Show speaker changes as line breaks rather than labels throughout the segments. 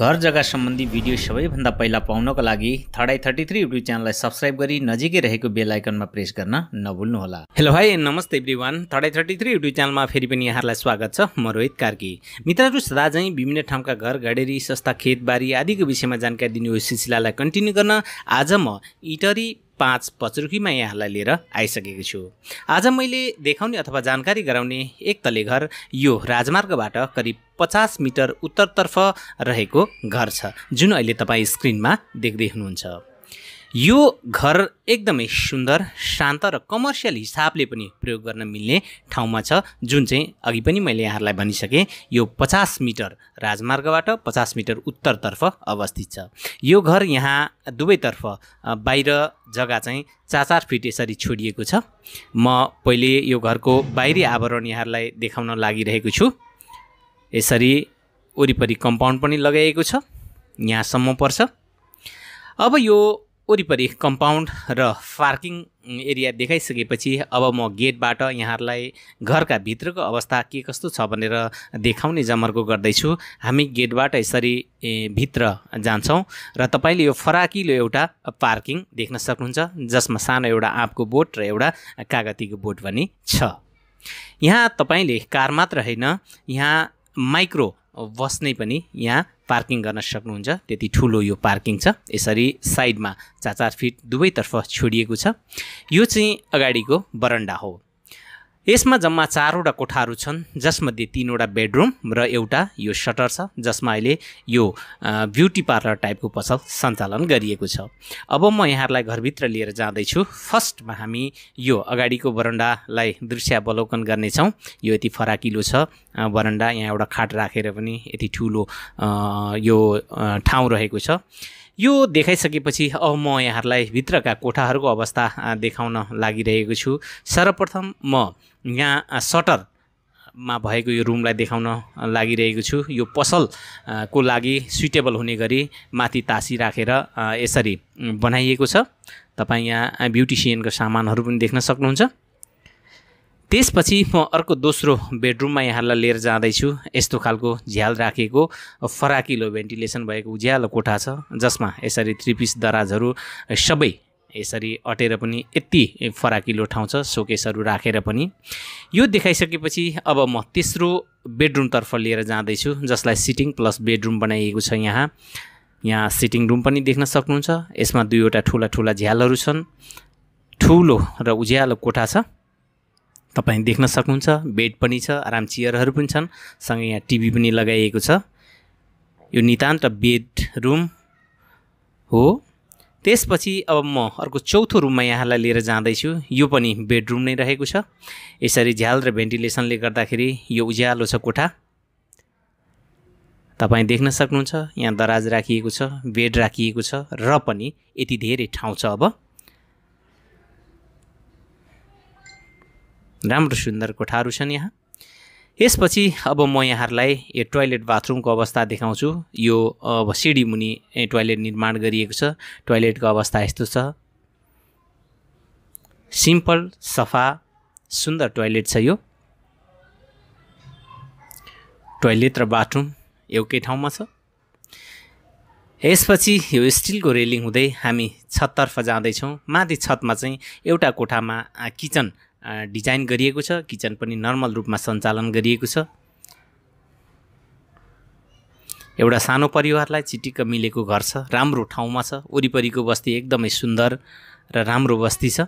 घर जग्गा सम्बन्धी भिडियो सबैभन्दा पहिला पाउनको लागि थर्डाई थर्टी थ्री युट्युब च्यानललाई सब्सक्राइब गरी नजिकै रहेको बेल आइकनमा प्रेस गर्न नभुल्नुहोला हेलो भाइ नमस्ते everyone third eye thirty three YouTube च्यानलमा फेरि पनि यहाँहरूलाई स्वागत छ म रोहित कार्की मित्रहरू सदाझै विभिन्न ठाउँका घर गाडेरी सस्ता खेतबारी आदिको विषयमा जानकारी दिने यो सिलसिलालाई कन्टिन्यू गर्न आज म इटरी पाँच पचरुखीमा यहाँलाई लिएर आइसकेको छु आज मैले देखाउने अथवा जानकारी गराउने एक तले घर यो राजमार्गबाट करिब पचास मिटर उत्तरतर्फ रहेको घर छ जुन अहिले तपाईँ स्क्रिनमा देख्दै हुनुहुन्छ यो घर एकदमै सुन्दर शान्त र कमर्सियल हिसाबले पनि प्रयोग गर्न मिल्ने ठाउँमा छ जुन चाहिँ अघि पनि मैले यहाँहरूलाई भनिसकेँ यो पचास मिटर राजमार्गबाट पचास मिटर उत्तरतर्फ अवस्थित छ यो घर यहाँ दुवैतर्फ बाहिर जग्गा चाहिँ चार चार फिट यसरी छोडिएको छ म पहिले यो घरको बाहिरी आवरण यहाँहरूलाई देखाउन लागिरहेको छु यसरी वरिपरि कम्पाउन्ड पनि लगाइएको छ यहाँसम्म पर्छ अब यो वरिपरि कम्पाउन्ड र पार्किङ एरिया देखाइसकेपछि अब म गेटबाट यहाँहरूलाई घरका भित्रको अवस्था के कस्तो छ भनेर देखाउने जमर्को गर्दैछु हामी गेटबाट यसरी भित्र जान्छौँ र तपाईँले यो फराकिलो एउटा पार्किङ देख्न सक्नुहुन्छ जसमा सानो एउटा आँपको बोट र एउटा कागतीको बोट पनि छ यहाँ तपाईँले कार मात्र होइन यहाँ माइक्रो नै पनि यहाँ पार्किङ गर्न सक्नुहुन्छ त्यति ठुलो यो पार्किङ छ यसरी साइडमा चार चार फिट दुवैतर्फ छोडिएको छ यो चाहिँ अगाडिको बरन्डा हो यसमा जम्मा चारवटा कोठाहरू छन् जसमध्ये तिनवटा बेडरुम र एउटा यो सटर छ जसमा अहिले यो ब्युटी पार्लर टाइपको पसल सञ्चालन गरिएको छ अब म यहाँहरूलाई घरभित्र लिएर जाँदैछु फर्स्टमा हामी यो अगाडिको बरन्डालाई दृश्यावलोकन गर्नेछौँ यो यति फराकिलो छ बरन्डा यहाँ एउटा खाट राखेर पनि यति ठुलो यो ठाउँ रहेको छ यो देखाइसकेपछि अब म यहाँहरूलाई भित्रका कोठाहरूको अवस्था देखाउन लागिरहेको छु सर्वप्रथम म यहाँ सटर मा भएको यो रुमलाई देखाउन लागिरहेको छु यो पसल को लागि सुइटेबल हुने गरी माथि तासी राखेर रा यसरी बनाइएको छ तपाईँ यहाँ ब्युटिसियनको सामानहरू पनि देख्न सक्नुहुन्छ त्यसपछि म अर्को दोस्रो बेडरुममा यहाँलाई लिएर जाँदैछु यस्तो खालको झ्याल राखेको फराकिलो भेन्टिलेसन भएको उज्यालो कोठा छ जसमा यसरी थ्री दराजहरू सबै यसरी अटेर पनि यति फराकिलो ठाउँ छ सोकेसहरू राखेर पनि यो देखाइसकेपछि अब म तेस्रो बेडरुमतर्फ लिएर जाँदैछु जसलाई सिटिङ प्लस बेडरुम बनाइएको छ यहाँ यहाँ सिटिङ रुम पनि देख्न सक्नुहुन्छ यसमा दुईवटा ठुला ठुला झ्यालहरू छन् ठुलो र उज्यालो कोठा छ तपाईँ देख्न सक्नुहुन्छ बेड पनि छ आराम चेयरहरू पनि छन् सँगै यहाँ टिभी पनि लगाइएको छ यो नितान्त बेड रुम हो त्यसपछि अब म अर्को चौथो रुममा यहाँलाई लिएर जाँदैछु यो पनि बेडरुम नै रहेको छ यसरी झ्याल र भेन्टिलेसनले गर्दाखेरि यो उज्यालो छ कोठा तपाईँ देख्न सक्नुहुन्छ यहाँ दराज राखिएको छ बेड राखिएको छ र पनि यति धेरै ठाउँ छ अब राम्रो सुन्दर कोठाहरू छन् यहाँ यसपछि अब म यहाँहरूलाई यो टोयलेट बाथरुमको अवस्था देखाउँछु यो अब सिडी मुनि टोयलेट निर्माण गरिएको छ टोयलेटको अवस्था यस्तो छ सिम्पल सफा सुन्दर टोयलेट छ यो टोयलेट र बाथरुम एउटै ठाउँमा छ यसपछि यो स्टिलको रेलिङ हुँदै हामी छततर्फ जाँदैछौँ माथि छतमा चाहिँ एउटा कोठामा किचन डिजाइन गरिएको छ किचन पनि नर्मल रूपमा सञ्चालन गरिएको छ एउटा सानो परिवारलाई चिटिक्क मिलेको घर छ राम्रो ठाउँमा छ वरिपरिको बस्ती एकदमै सुन्दर र राम्रो बस्ती छ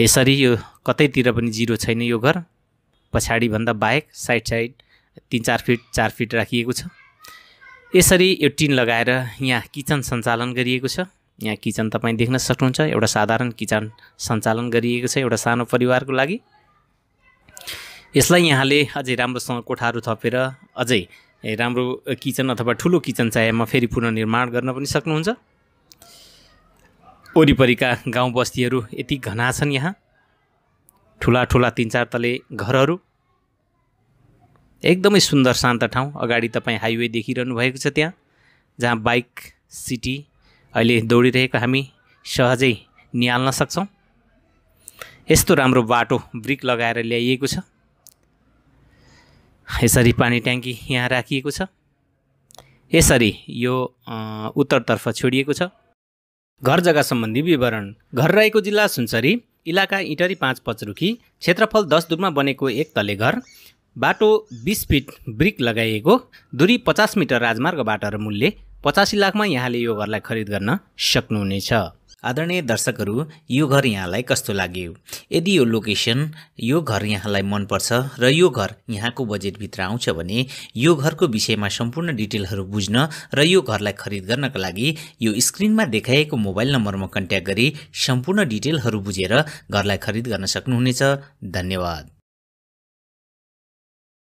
यसरी यो कतैतिर पनि जिरो छैन यो घर पछाडिभन्दा बाहेक साइड साइड तिन चार फिट चार फिट राखिएको छ यसरी यो टिन लगाएर यहाँ किचन सञ्चालन गरिएको छ यहाँ किचन तपाईँ देख्न सक्नुहुन्छ एउटा साधारण किचन सञ्चालन गरिएको छ एउटा सानो परिवारको लागि यसलाई यहाँले अझै राम्रोसँग कोठाहरू थपेर अझै राम्रो किचन अथवा ठुलो किचन चाहिएमा फेरि पुनर्निर्माण गर्न पनि सक्नुहुन्छ वरिपरिका गाउँ बस्तीहरू यति घना छन् यहाँ ठुला ठुला तिन चार तले घरहरू एकदमै सुन्दर शान्त ठाउँ अगाडि तपाईँ हाइवे देखिरहनु भएको छ त्यहाँ जहाँ बाइक सिटी अहिले दौडिरहेको हामी सहजै निहाल्न सक्छौँ यस्तो राम्रो बाटो ब्रिक लगाएर ल्याइएको छ यसरी पानी ट्याङ्की यहाँ राखिएको छ यसरी यो उत्तरतर्फ छोडिएको छ घर जग्गा सम्बन्धी विवरण घर रहेको जिल्ला सुनसरी इलाका इटरी पाँच पचरुखी क्षेत्रफल दस दुरमा बनेको एक तले घर बाटो बिस फिट ब्रिक लगाइएको दूरी पचास मिटर राजमार्गबाट र मूल्य पचासी लाखमा यहाँले यो घरलाई खरिद गर्न सक्नुहुनेछ आदरणीय दर्शकहरू यो घर यहाँलाई कस्तो लाग्यो यदि यो लोकेसन यो घर यहाँलाई मनपर्छ र यो घर यहाँको बजेटभित्र आउँछ भने यो घरको विषयमा सम्पूर्ण डिटेलहरू बुझ्न र यो घरलाई खरिद गर्नका लागि यो स्क्रिनमा देखाएको मोबाइल नम्बरमा कन्ट्याक्ट गरी सम्पूर्ण डिटेलहरू बुझेर घरलाई खरिद गर्न सक्नुहुनेछ धन्यवाद